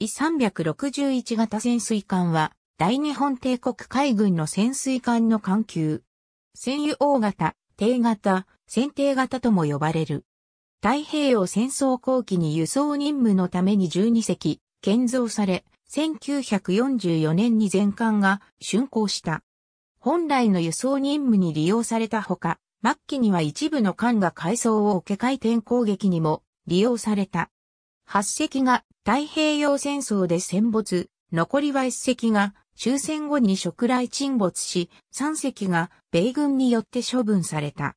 E361 型潜水艦は、大日本帝国海軍の潜水艦の艦級。潜油大型、低型、船艇型とも呼ばれる。太平洋戦争後期に輸送任務のために12隻、建造され、1944年に全艦が竣工した。本来の輸送任務に利用されたほか、末期には一部の艦が海藻を置け回転攻撃にも利用された。8隻が太平洋戦争で戦没、残りは1隻が終戦後に食来沈没し、3隻が米軍によって処分された。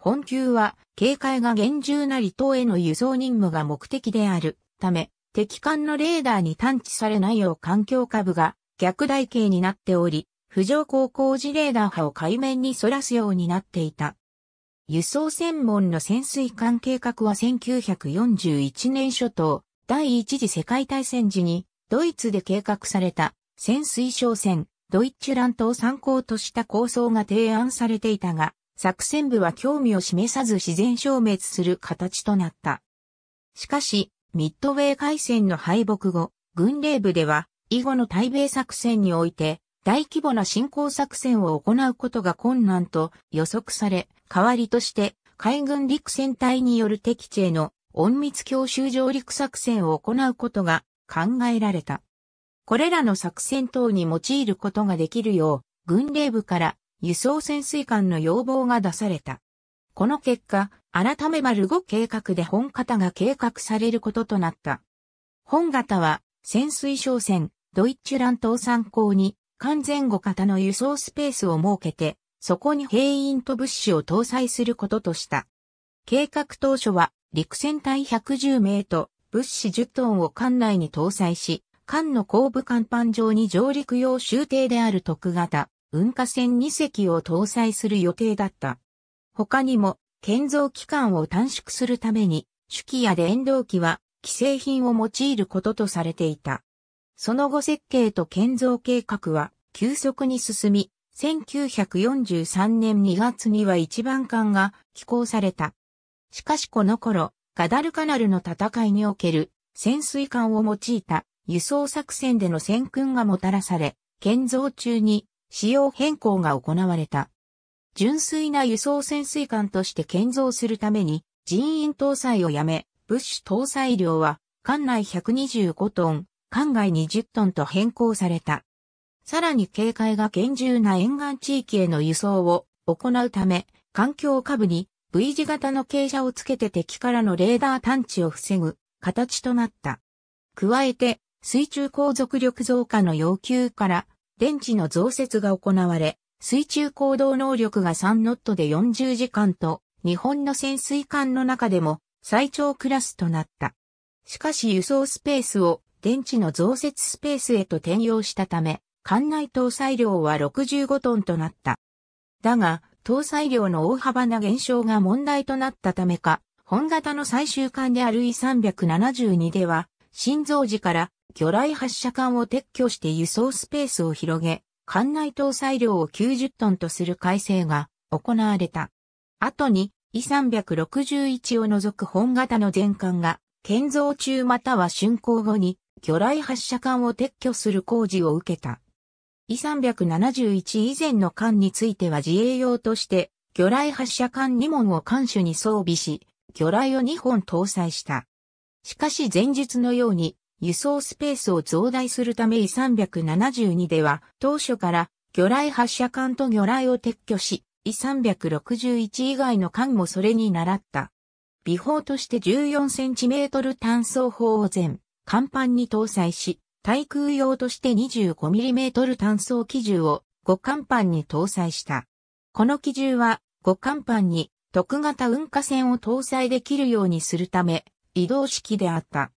本級は警戒が厳重な離島への輸送任務が目的であるため、敵艦のレーダーに探知されないよう環境下部が逆台形になっており、浮上航行時レーダー波を海面に反らすようになっていた。輸送専門の潜水艦計画は1941年初頭、第一次世界大戦時に、ドイツで計画された潜水商船、ドイッチュラントを参考とした構想が提案されていたが、作戦部は興味を示さず自然消滅する形となった。しかし、ミッドウェー海戦の敗北後、軍令部では、以後の対米作戦において、大規模な侵攻作戦を行うことが困難と予測され、代わりとして海軍陸戦隊による敵地への隠密強襲上陸作戦を行うことが考えられた。これらの作戦等に用いることができるよう、軍令部から輸送潜水艦の要望が出された。この結果、改め丸5計画で本型が計画されることとなった。本型は潜水商船、ドイッチュラン島参考に完全5型の輸送スペースを設けて、そこに兵員と物資を搭載することとした。計画当初は、陸戦隊110名と物資10トンを艦内に搭載し、艦の後部甲板上に上陸用終艇である特型、運河船2隻を搭載する予定だった。他にも、建造期間を短縮するために、手記や電動機は既製品を用いることとされていた。その後設計と建造計画は急速に進み、1943年2月には一番艦が寄港された。しかしこの頃、ガダルカナルの戦いにおける潜水艦を用いた輸送作戦での戦訓がもたらされ、建造中に仕様変更が行われた。純粋な輸送潜水艦として建造するために人員搭載をやめ、物資搭載量は艦内125トン、灌外20トンと変更された。さらに警戒が厳重な沿岸地域への輸送を行うため、環境下部に V 字型の傾斜をつけて敵からのレーダー探知を防ぐ形となった。加えて、水中航続力増加の要求から電池の増設が行われ、水中行動能力が3ノットで40時間と、日本の潜水艦の中でも最長クラスとなった。しかし輸送スペースを電池の増設スペースへと転用したため、艦内搭載量は65トンとなった。だが、搭載量の大幅な減少が問題となったためか、本型の最終艦である E372 では、新造時から魚雷発射管を撤去して輸送スペースを広げ、艦内搭載量を90トンとする改正が行われた。後に E361 を除く本型の全艦が建造中または竣工後に魚雷発射管を撤去する工事を受けた。E371 以前の艦については自衛用として、魚雷発射管2門を艦首に装備し、魚雷を2本搭載した。しかし前述のように、輸送スペースを増大するため E372 では、当初から魚雷発射管と魚雷を撤去し、E361 以外の艦もそれに倣った。微法として 14cm 単装砲を全甲板に搭載し、対空用として 25mm 単装機銃を5甲板に搭載した。この機銃は5甲板に特型運火船を搭載できるようにするため移動式であった。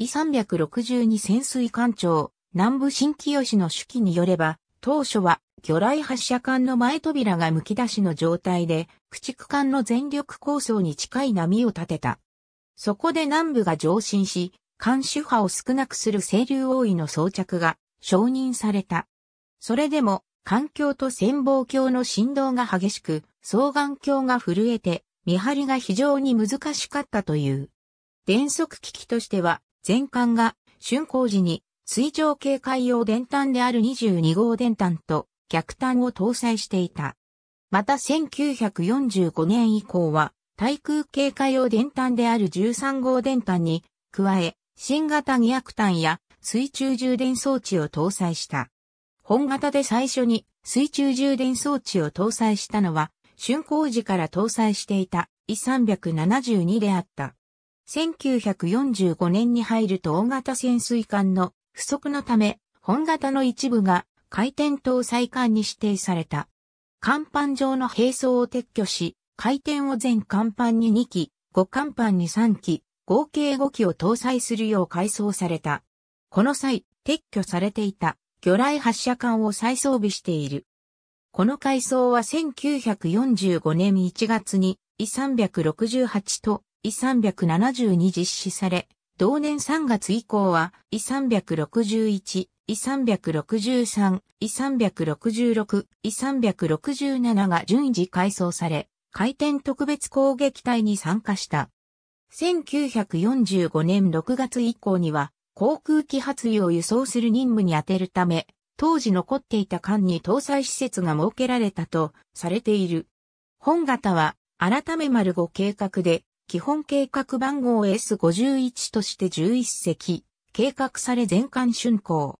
E362 潜水艦長南部新清の手記によれば当初は魚雷発射艦の前扉が剥き出しの状態で、駆逐艦の全力構想に近い波を立てた。そこで南部が上進し、監視派を少なくする清流王位の装着が承認された。それでも、環境と潜望鏡の振動が激しく、双眼鏡が震えて、見張りが非常に難しかったという。電速機器としては、全艦が、竣工時に、水上警戒用電端である22号電端と、逆端を搭載していた。また1945年以降は、対空警戒用電端である13号電端に、加え、新型二ア単や水中充電装置を搭載した。本型で最初に水中充電装置を搭載したのは、竣工時から搭載していた E372 であった。1945年に入ると大型潜水艦の不足のため、本型の一部が回転搭載艦に指定された。甲板上の並走を撤去し、回転を全甲板に2機、5甲板に3機、合計5機を搭載するよう改装された。この際、撤去されていた魚雷発射管を再装備している。この改装は1945年1月に E368 と E372 実施され、同年3月以降は E361、E363、E366、E367 が順次改装され、回転特別攻撃隊に参加した。1945年6月以降には、航空機発油を輸送する任務に充てるため、当時残っていた艦に搭載施設が設けられたとされている。本型は、改め丸5計画で、基本計画番号 S51 として11隻、計画され全艦竣工。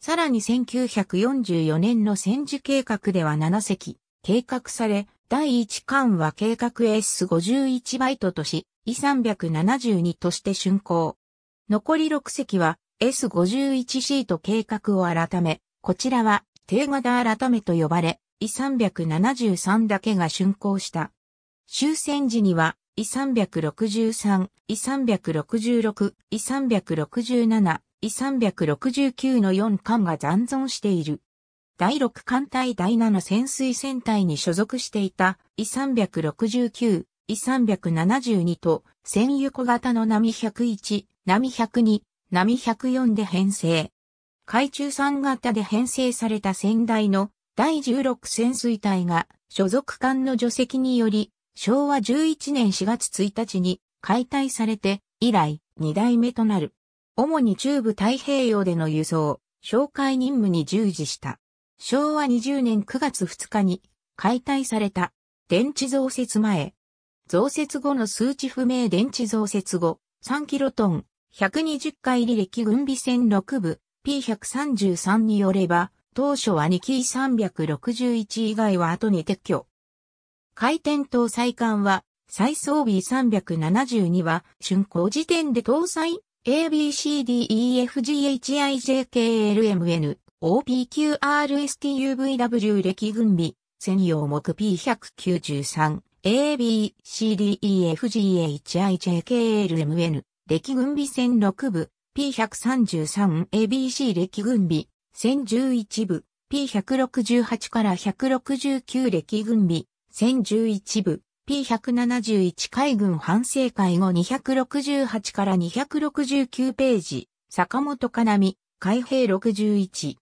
さらに1944年の戦時計画では7隻、計画され、第1艦は計画 S51 バイトとし、E372 として竣工。残り6隻は S51C と計画を改め、こちらは定型改めと呼ばれ、E373 だけが竣工した。終戦時には E363、E366、E367、E369 の4艦が残存している。第6艦隊第7潜水戦隊に所属していた E369、372と、戦友小型の波101、波102、波104で編成。海中3型で編成された先代の第16潜水隊が所属艦の除籍により、昭和11年4月1日に解体されて、以来2代目となる。主に中部太平洋での輸送、紹介任務に従事した。昭和20年9月2日に解体された電池増設前、増設後の数値不明電池増設後、3キロトン、120回履歴軍備戦6部、P133 によれば、当初は2機361以外は後に撤去。回転搭載艦は、再装備372は、竣工時点で搭載 ABCDEFGHIJKLMN OPQRSTUVW 歴軍備専用目 P193 A, B, C, D, E, F, G, H, I, J, K, L, M, N、歴軍備戦6部、P133、ABC 歴軍備、千11部、P168 から169歴軍備、千11部、P171 海軍反省会後268から269ページ、坂本かなみ、海兵61。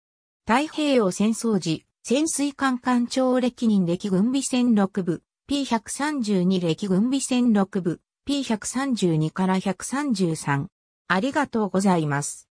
太平洋戦争時、潜水艦艦長歴任歴軍備戦6部、P132 歴軍備戦6部、P132 から133。ありがとうございます。